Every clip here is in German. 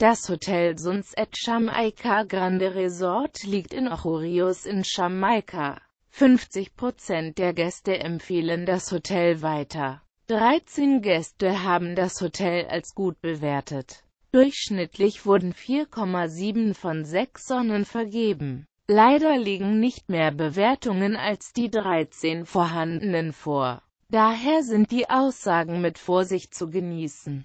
Das Hotel Sunset at Jamaica Grande Resort liegt in Ochurius in Jamaika. 50 Prozent der Gäste empfehlen das Hotel weiter. 13 Gäste haben das Hotel als gut bewertet. Durchschnittlich wurden 4,7 von 6 Sonnen vergeben. Leider liegen nicht mehr Bewertungen als die 13 vorhandenen vor. Daher sind die Aussagen mit Vorsicht zu genießen.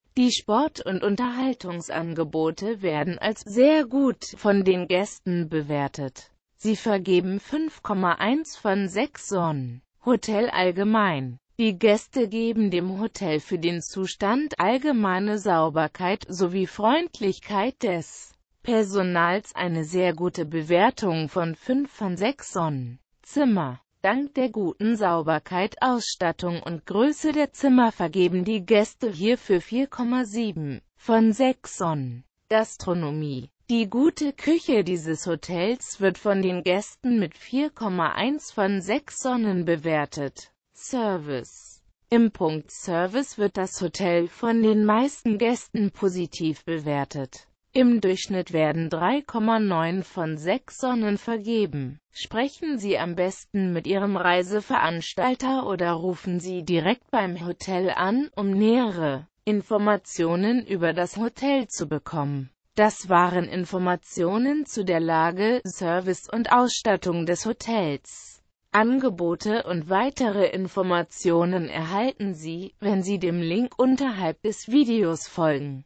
die Sport- und Unterhaltungsangebote werden als sehr gut von den Gästen bewertet. Sie vergeben 5,1 von 6 Sonnen. Hotel allgemein. Die Gäste geben dem Hotel für den Zustand allgemeine Sauberkeit sowie Freundlichkeit des Personals eine sehr gute Bewertung von 5 von 6 Sonnen. Zimmer Dank der guten Sauberkeit, Ausstattung und Größe der Zimmer vergeben die Gäste hierfür 4,7 von 6 Sonnen. Gastronomie die gute Küche dieses Hotels wird von den Gästen mit 4,1 von 6 Sonnen bewertet. Service Im Punkt Service wird das Hotel von den meisten Gästen positiv bewertet. Im Durchschnitt werden 3,9 von 6 Sonnen vergeben. Sprechen Sie am besten mit Ihrem Reiseveranstalter oder rufen Sie direkt beim Hotel an, um nähere Informationen über das Hotel zu bekommen. Das waren Informationen zu der Lage, Service und Ausstattung des Hotels. Angebote und weitere Informationen erhalten Sie, wenn Sie dem Link unterhalb des Videos folgen.